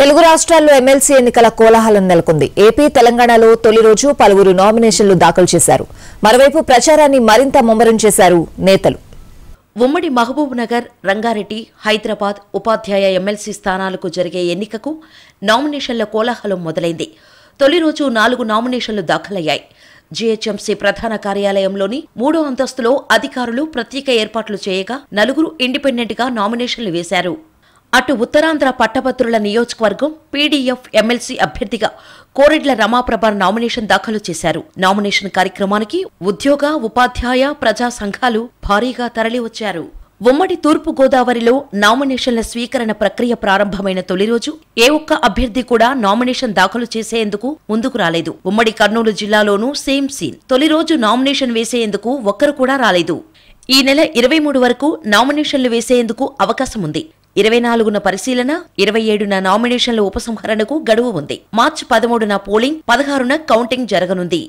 తెలుగు రాష్ట్రాల్లో ఎమ్మెల్సీ ఎన్నికల కోలాహలం నెలకొంది ఏపీ తెలంగాణలో తొలి రోజు పలువురు నామినేషన్లు దాఖలు చేశారు మరోవైపు ప్రచారాన్ని మరింత ముమ్మరం చేశారు నేతలు ఉమ్మడి మహబూబ్ నగర్ రంగారెడ్డి హైదరాబాద్ ఉపాధ్యాయ ఎమ్మెల్సీ స్థానాలకు జరిగే ఎన్నికకు నామినేషన్ల కోలాహలం మొదలైంది తొలి రోజు నాలుగు నామినేషన్లు దాఖలయ్యాయి జీహెచ్ఎంసీ ప్రధాన కార్యాలయంలోని మూడో అంతస్తులో అధికారులు ప్రత్యేక ఏర్పాట్లు చేయగా నలుగురు ఇండిపెండెంట్ గా నామినేషన్లు వేశారు అటు ఉత్తరాంధ్ర పట్టభద్రుల నియోజకవర్గం పీడీఎఫ్ ఎమ్మెల్సీ అభ్యర్థిగా కోరెడ్ల రమాప్రభ నామినేషన్ దాఖలు చేశారు నామినేషన్ కార్యక్రమానికి ఉద్యోగ ఉపాధ్యాయ ప్రజా సంఘాలు భారీగా తరలివచ్చారు ఉమ్మడి తూర్పు గోదావరిలో నామినేషన్ల స్వీకరణ ప్రక్రియ ప్రారంభమైన తొలి రోజు ఏ ఒక్క అభ్యర్థి కూడా నామినేషన్ దాఖలు చేసేందుకు ముందుకు రాలేదు ఉమ్మడి కర్నూలు జిల్లాలోనూ సేమ్ సీన్ తొలి రోజు నామినేషన్ వేసేందుకు ఒక్కరు కూడా రాలేదు ఈ నెల ఇరవై మూడు వరకు నామినేషన్లు వేసేందుకు అవకాశం ఉంది ఇరవై నాలుగున పరిశీలన ఇరవై ఏడున నామినేషన్ల ఉపసంహరణకు గడువు ఉంది మార్చి పదమూడున పోలింగ్ పదహారున కౌంటింగ్ జరగనుంది